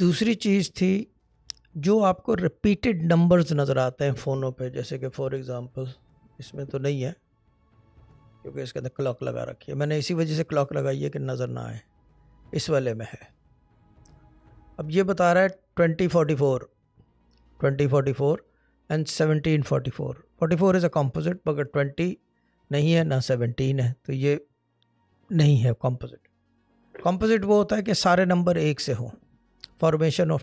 दूसरी चीज़ थी जो आपको रिपीटेड नंबर्स नज़र आते हैं फ़ोनों पे जैसे कि फॉर एग्जांपल इसमें तो नहीं है क्योंकि इसके अंदर क्लॉक लगा रखी है मैंने इसी वजह से क्लॉक लगाई है कि नज़र ना आए इस वाले में है अब ये बता रहा है twenty forty four twenty forty four and seventeen forty four forty four is a composite मगर ट्वेंटी नहीं है ना सेवनटीन है तो ये नहीं है कॉम्पोजिट कॉम्पोजिट वो होता है कि सारे नंबर एक से हों फॉर्मेशन ऑफ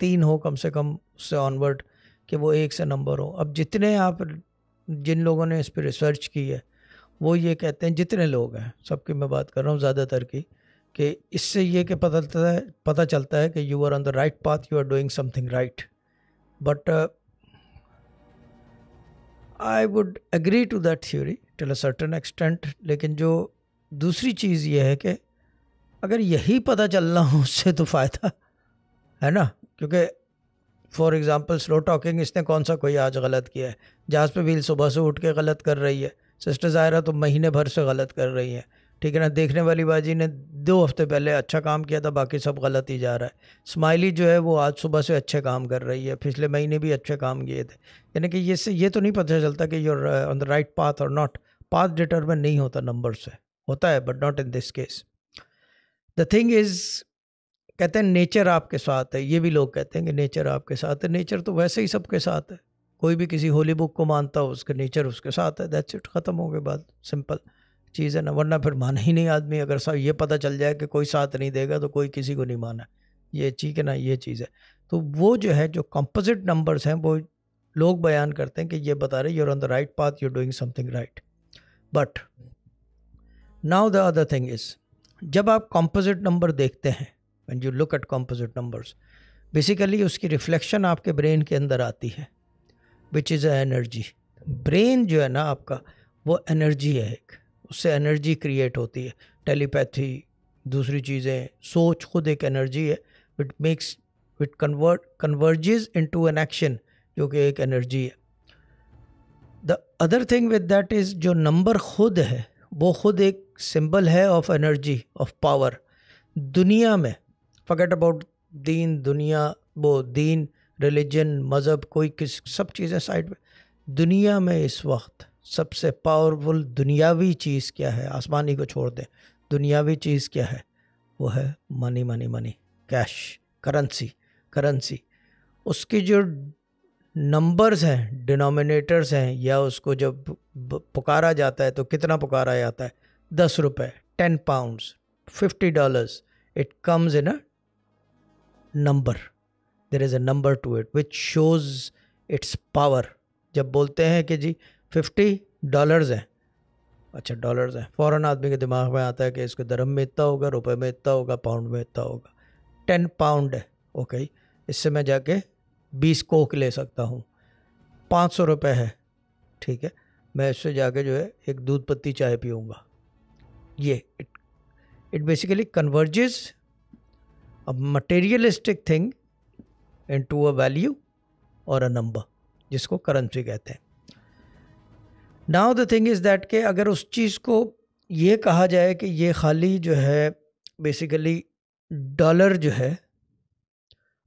तीन हो कम से कम उससे ऑनवर्ड कि वो एक से नंबर हो अब जितने आप जिन लोगों ने इस पर रिसर्च की है वो ये कहते हैं जितने लोग हैं सबकी मैं बात कर रहा हूँ ज़्यादातर की कि इससे ये कि पता चलता है पता चलता है कि you are on the right path you are doing something right but I would agree to that theory till a certain extent लेकिन जो दूसरी चीज़ ये है कि अगर यही पता चलना हो उससे तो फ़ायदा है ना क्योंकि फॉर एग्ज़ाम्पल स्लो टॉकिंग इसने कौन सा कोई आज गलत किया है जहाज़ पे भी सुबह से उठ के गलत कर रही है सिस्टर ज़ायरा तो महीने भर से गलत कर रही है ठीक है ना देखने वाली बाजी ने दो हफ्ते पहले अच्छा काम किया था बाकी सब गलत ही जा रहा है स्माइली जो है वो आज सुबह से अच्छे काम कर रही है पिछले महीने भी अच्छे काम किए थे यानी कि ये से ये तो नहीं पता चलता कि you're on the right path और नॉट पाथ डिटर्मिन नहीं होता नंबर से होता है but not in this case the thing is कहते हैं नेचर आपके साथ है ये भी लोग कहते हैं कि नेचर आपके साथ है नेचर तो वैसे ही सबके साथ है कोई भी किसी होली बुक को मानता हो उसके नेचर उसके साथ है दैट्स इट ख़त्म हो गए बात सिंपल चीज़ है ना वरना फिर माना ही नहीं आदमी अगर सब ये पता चल जाए कि कोई साथ नहीं देगा तो कोई किसी को नहीं माना ये ठीक है ना ये चीज़ है तो वो जो है जो कंपोजिट नंबर्स हैं वो लोग बयान करते हैं कि ये बता रहे you're on the right path you're doing something right but now the other thing is जब आप कंपोजिट नंबर देखते हैं when you look at composite numbers basically उसकी रिफ्लेक्शन आपके ब्रेन के अंदर आती है which is a energy brain जो है ना आपका वो एनर्जी है एक उससे एनर्जी क्रिएट होती है टेलीपैथी दूसरी चीज़ें सोच खुद एक एनर्जी है it makes it convert converges into an action जो कि एक एनर्जी है the other thing with that is जो नंबर खुद है वो खुद एक सिंबल है ऑफ एनर्जी ऑफ पावर दुनिया में फगेट अबाउट दीन दुनिया वो दीन रिलीजन मज़हब कोई किस सब चीज़ें साइड में दुनिया में इस वक्त सबसे पावरफुल दुनियावी चीज़ क्या है आसमानी को छोड़ दें दुनियावी चीज़ क्या है वो है money money money cash currency currency उसकी जो नंबर्स हैं डिनोमिनेटर्स हैं या उसको जब पुकारा जाता है तो कितना पुकारा जाता है दस रुपये ten pound fifty dollars it comes in a number there is a number to it which shows its power जब बोलते हैं कि जी फिफ्टी डॉलर्स हैं अच्छा डॉलर्स हैं फ़ौर आदमी के दिमाग में आता है कि इसके दरम में इतना होगा रुपए में इतना होगा पाउंड में इतना होगा टेन पाउंड है ओके इससे मैं जाके बीस कोक ले सकता हूँ पाँच सौ रुपये है ठीक है मैं इससे जाके जो है एक दूध पत्ती चाय पीऊँगा ये it it basically converges materialistic thing into a value और अ नंबर जिसको करेंसी कहते हैं now the thing is that के अगर उस चीज़ को ये कहा जाए कि ये खाली जो है बेसिकली डॉलर जो है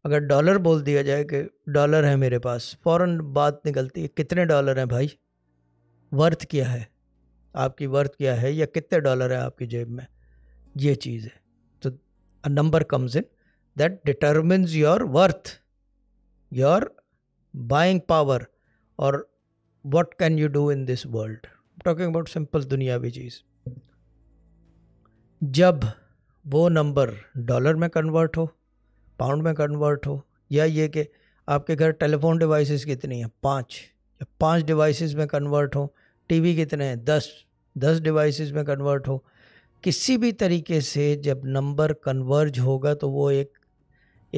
अगर डॉलर बोल दिया जाए कि डॉलर है मेरे पास फ़ौर बात निकलती है कितने डॉलर हैं भाई वर्थ क्या है आपकी वर्थ क्या है या कितने डॉलर है आपकी जेब में ये चीज़ है a number comes in that determines your worth your buying power or what can you do in this world I'm talking about simple duniya चीज जब वो नंबर डॉलर में कन्वर्ट हो पाउंड में कन्वर्ट हो या ये कि आपके घर टेलीफोन डिवाइसेस कितनी हैं पाँच या पाँच डिवाइसेस में कन्वर्ट हो टीवी कितने हैं दस दस डिवाइसेस में कन्वर्ट हो किसी भी तरीके से जब नंबर कन्वर्ज होगा तो वो एक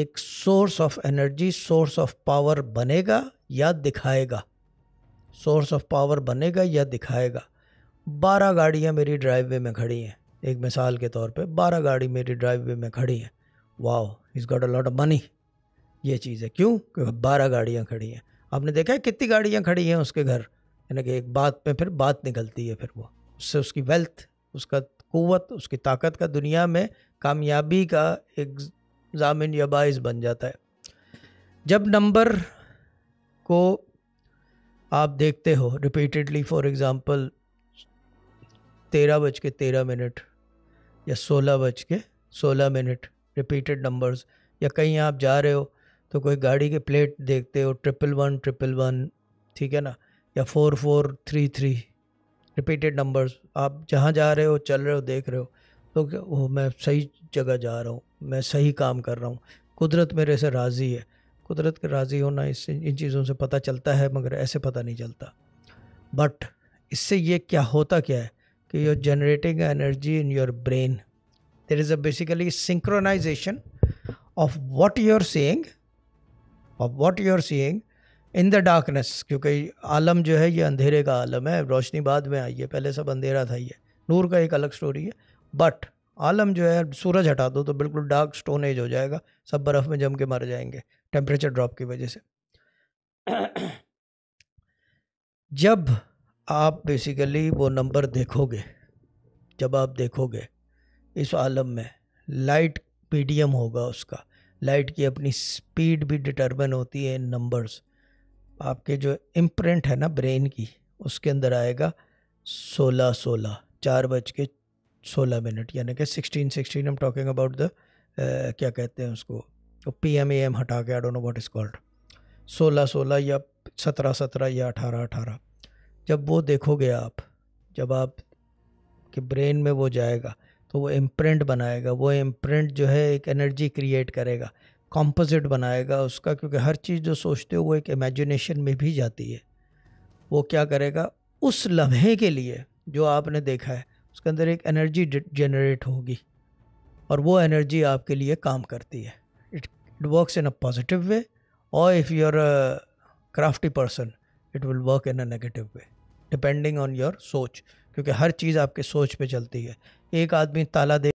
एक source of energy source of power बनेगा या दिखाएगा सोर्स ऑफ पावर बनेगा या दिखाएगा बारह गाड़ियाँ मेरी ड्राइववे में खड़ी हैं एक मिसाल के तौर पे बारह गाड़ी मेरी ड्राइववे में खड़ी हैं वाह is got a lot of money ये चीज़ है क्यों क्योंकि बारह गाड़ियाँ खड़ी हैं आपने देखा है कितनी गाड़ियाँ खड़ी हैं उसके घर यानी कि एक बात में फिर बात निकलती है फिर वो उससे उसकी वेल्थ उसका क़वत उसकी ताकत का दुनिया में कामयाबी का एक जामिन या बायस बन जाता है जब नंबर को आप देखते हो रिपीटेडली फॉर एग्ज़ाम्पल तेरह बज के तेरह मिनट या सोलह बज के सोलह मिनट रिपीटेड नंबर्स या कहीं आप जा रहे हो तो कोई गाड़ी के प्लेट देखते हो ट्रिपल वन ट्रिपल वन ठीक है ना या four four three three repeated numbers आप जहाँ जा रहे हो चल रहे हो देख रहे हो तो वो मैं सही जगह जा रहा हूँ मैं सही काम कर रहा हूँ कुदरत मेरे से राज़ी है कुदरत के राज़ी होना इससे इन चीज़ों से पता चलता है मगर ऐसे पता नहीं चलता बट इससे ये क्या होता क्या है कि you're generating energy in your brain there is a basically synchronization of what are seeing of what you're seeing in the darkness क्योंकि आलम जो है ये अंधेरे का आलम है रोशनी बाद में आई है पहले सब अंधेरा था ये नूर का एक अलग स्टोरी है बट आलम जो है सूरज हटा दो तो बिल्कुल डार्क स्टोन एज हो जाएगा सब बर्फ़ में जम के मर जाएंगे टेम्परेचर ड्रॉप की वजह से जब आप बेसिकली वो नंबर देखोगे जब आप देखोगे इस आलम में लाइट पीडियम होगा उसका लाइट की अपनी स्पीड भी डिटरमिन होती है इन नंबर्स आपके जो इम्प्रिंट है ना ब्रेन की उसके अंदर आएगा सोलह सोलह चार बज के सोलह मिनट यानी कि sixteen sixteen am talking about the क्या कहते हैं उसको पी एम ए एम हटा के I don't know what is called सोलह सोलह या सत्रह सत्रह या अठारह अठारह जब वो देखोगे आप जब आप के ब्रेन में वो जाएगा तो वो इम्प्रिंट बनाएगा वो इम्प्रिंट जो है एक एनर्जी क्रिएट करेगा कॉम्पोजिट बनाएगा उसका क्योंकि हर चीज़ जो सोचते हो वो एक इमेजिनेशन में भी जाती है वो क्या करेगा उस लम्हे के लिए जो आपने देखा है उसके अंदर एक एनर्जी जनरेट होगी और वो एनर्जी आपके लिए काम करती है it it works in a positive way और if you are a crafty person it will work in a negative way depending on your सोच क्योंकि हर चीज़ आपके सोच पे चलती है एक आदमी ताला दे